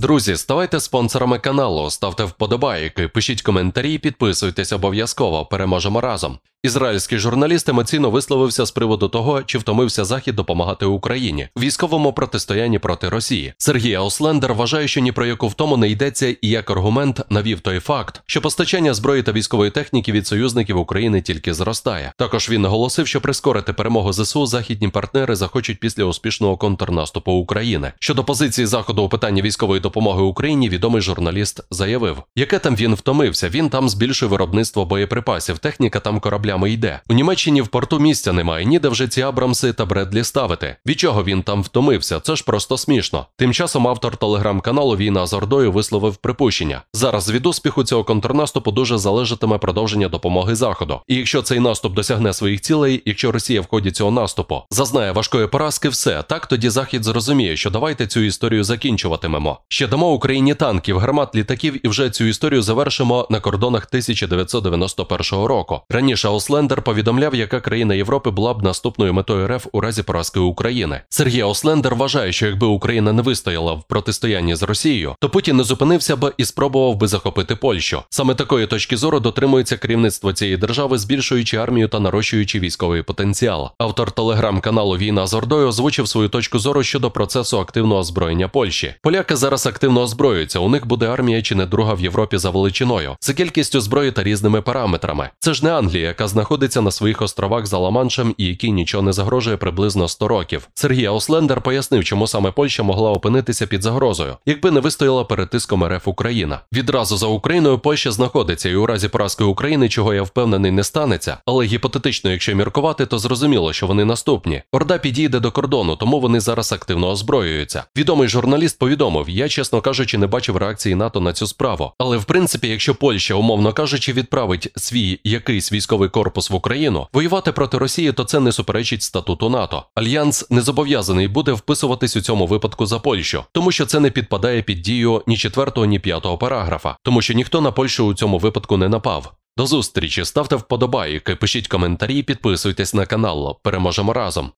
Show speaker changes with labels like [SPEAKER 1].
[SPEAKER 1] Друзі, ставайте спонсорами каналу, ставте вподобайки, пишіть коментарі, підписуйтесь обов'язково, переможемо разом. Ізраїльський журналіст емоційно висловився з приводу того, чи втомився Захід допомагати Україні в військовому протистоянні проти Росії. Сергій Ослендер вважає, що ні про яку втому не йдеться, і як аргумент навів той факт, що постачання зброї та військової техніки від союзників України тільки зростає. Також він наголосив, що прискорити перемогу ЗСУ західні партнери захочуть після успішного контрнаступу України щодо позиції заходу у питанні військової допомоги Україні відомий журналіст заявив, яке там він втомився. Він там збільшує виробництво боєприпасів. Техніка там кораблями йде. У Німеччині в порту місця немає, ніде вже ці Абрамси та Бредлі ставити. Від чого він там втомився? Це ж просто смішно. Тим часом автор телеграм-каналу Війна з Ордою висловив припущення. Зараз від успіху цього контрнаступу дуже залежатиме продовження допомоги Заходу. І якщо цей наступ досягне своїх цілей, якщо Росія в ході цього наступу зазнає важкої поразки, все так тоді Захід зрозуміє, що давайте цю історію закінчуватимемо. Ще дамо Україні танків, гармат літаків, і вже цю історію завершимо на кордонах 1991 року. Раніше Ослендер повідомляв, яка країна Європи була б наступною метою РФ у разі поразки України. Сергій Ослендер вважає, що якби Україна не вистояла в протистоянні з Росією, то Путін не зупинився б і спробував би захопити Польщу. Саме такої точки зору дотримується керівництво цієї держави, збільшуючи армію та нарощуючи військовий потенціал. Автор телеграм-каналу Війна з Ордою озвучив свою точку зору щодо процесу активного озброєння Польщі. Поляки зараз активно озброюються, У них буде армія чи не друга в Європі за величиною, Це кількістю зброї та різними параметрами. Це ж не Англія, яка знаходиться на своїх островах за Ламаншем і який нічого не загрожує приблизно 100 років. Сергій Ослендер пояснив, чому саме Польща могла опинитися під загрозою, якби не вистояла перед тиском РФ Україна. Відразу за Україною Польща знаходиться і у разі поразки України, чого я впевнений, не станеться. Але гіпотетично, якщо міркувати, то зрозуміло, що вони наступні. Орда підійде до кордону, тому вони зараз активно озброюються. Відомий журналіст повідомив, я чесно кажучи, не бачив реакції НАТО на цю справу. Але в принципі, якщо Польща, умовно кажучи, відправить свій якийсь військовий корпус в Україну, воювати проти Росії, то це не суперечить статуту НАТО. Альянс не зобов'язаний буде вписуватись у цьому випадку за Польщу, тому що це не підпадає під дію ні четвертого, ні п'ятого параграфа, тому що ніхто на Польщу у цьому випадку не напав. До зустрічі, ставте вподобайки, пишіть коментарі, підписуйтесь на канал. Переможемо разом.